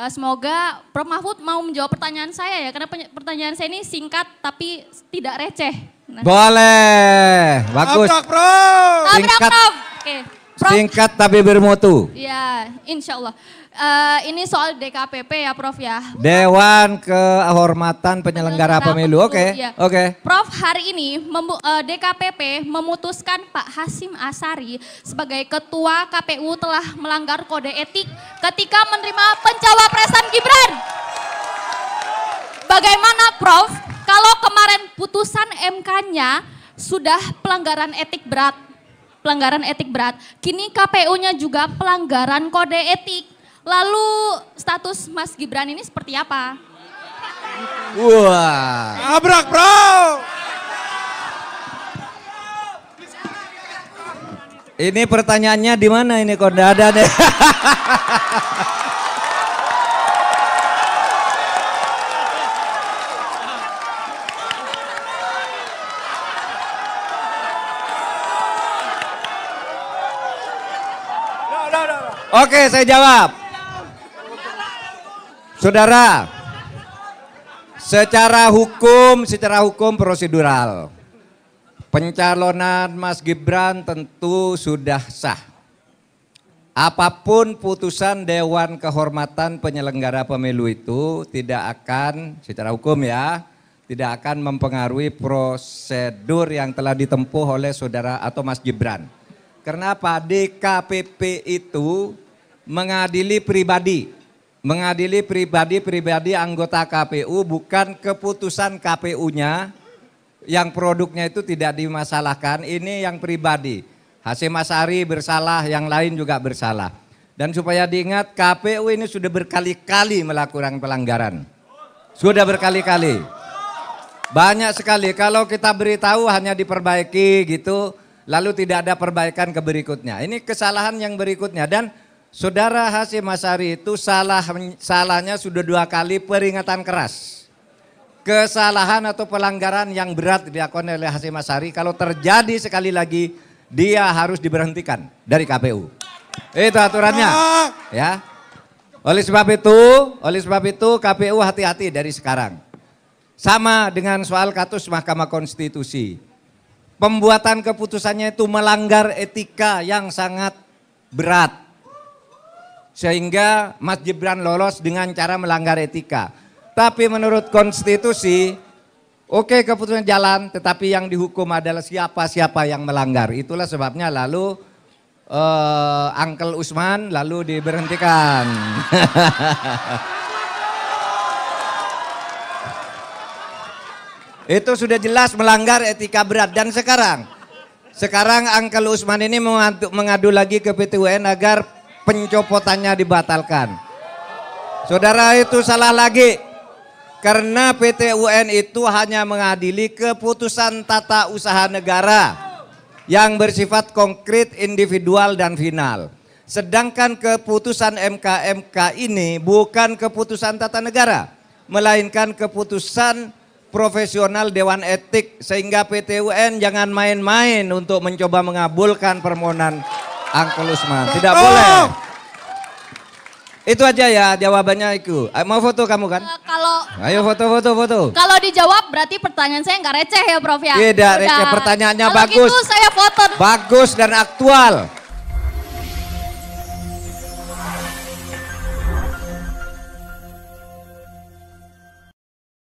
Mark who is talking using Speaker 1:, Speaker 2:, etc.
Speaker 1: Eh, semoga Prof Mahfud mau menjawab pertanyaan saya ya, karena pertanyaan saya ini singkat tapi tidak receh. Nah.
Speaker 2: Boleh, bagus. Tabrak, Prof. Tabrak, singkat, Prof.
Speaker 1: Okay. Prof.
Speaker 2: Singkat tapi bermutu.
Speaker 1: Ya, insya Allah uh, ini soal DKPP ya Prof ya.
Speaker 2: Dewan Kehormatan Penyelenggara, Pemilu. Oke. Okay. Ya. Oke. Okay.
Speaker 1: Prof, hari ini memu uh, eh, DKPP memutuskan Pak Hasim Asari sebagai ketua KPU telah melanggar kode etik ketika menerima pencawapresan Gibran. Bagaimana Prof kalau kemarin putusan MK-nya sudah pelanggaran etik berat? Pelanggaran etik berat. Kini KPU-nya juga pelanggaran kode etik Lalu status Mas Gibran ini seperti apa?
Speaker 2: Wah. Abrak bro. Ini pertanyaannya di mana ini kok ada deh. Oke, saya jawab. Saudara, secara hukum, secara hukum prosedural, pencalonan Mas Gibran tentu sudah sah. Apapun putusan Dewan Kehormatan Penyelenggara Pemilu itu tidak akan, secara hukum ya, tidak akan mempengaruhi prosedur yang telah ditempuh oleh saudara atau Mas Gibran. Kenapa DKPP itu mengadili pribadi? mengadili pribadi-pribadi anggota KPU bukan keputusan KPU-nya yang produknya itu tidak dimasalahkan, ini yang pribadi. Hasim Asari bersalah, yang lain juga bersalah. Dan supaya diingat KPU ini sudah berkali-kali melakukan pelanggaran. Sudah berkali-kali. Banyak sekali kalau kita beritahu hanya diperbaiki gitu, lalu tidak ada perbaikan ke berikutnya. Ini kesalahan yang berikutnya dan Saudara Hasim Asari itu salah salahnya sudah dua kali peringatan keras. Kesalahan atau pelanggaran yang berat dilakukan oleh Hasim Asari kalau terjadi sekali lagi dia harus diberhentikan dari KPU. Itu aturannya. Ya. Oleh sebab itu, oleh sebab itu KPU hati-hati dari sekarang. Sama dengan soal kasus Mahkamah Konstitusi. Pembuatan keputusannya itu melanggar etika yang sangat berat sehingga Mas Gibran lolos dengan cara melanggar etika. Tapi menurut konstitusi, oke okay, keputusan jalan, tetapi yang dihukum adalah siapa-siapa yang melanggar. Itulah sebabnya lalu Angkel eh, Uncle Usman lalu diberhentikan. Itu sudah jelas melanggar etika berat. Dan sekarang, sekarang Uncle Usman ini mengadu, mengadu lagi ke PTUN agar pencopotannya dibatalkan. Saudara itu salah lagi. Karena PT UN itu hanya mengadili keputusan tata usaha negara yang bersifat konkret, individual, dan final. Sedangkan keputusan MKMK ini bukan keputusan tata negara, melainkan keputusan profesional Dewan Etik sehingga PT UN jangan main-main untuk mencoba mengabulkan permohonan Angkel Usman. Tidak boleh. Itu aja ya jawabannya itu. Eh, mau foto kamu kan? Uh, kalau Ayo foto-foto foto.
Speaker 1: Kalau dijawab berarti pertanyaan saya enggak receh ya Prof ya. Tidak Udah. receh, pertanyaannya kalau gitu bagus. Gitu saya foto.
Speaker 2: Bagus dan aktual.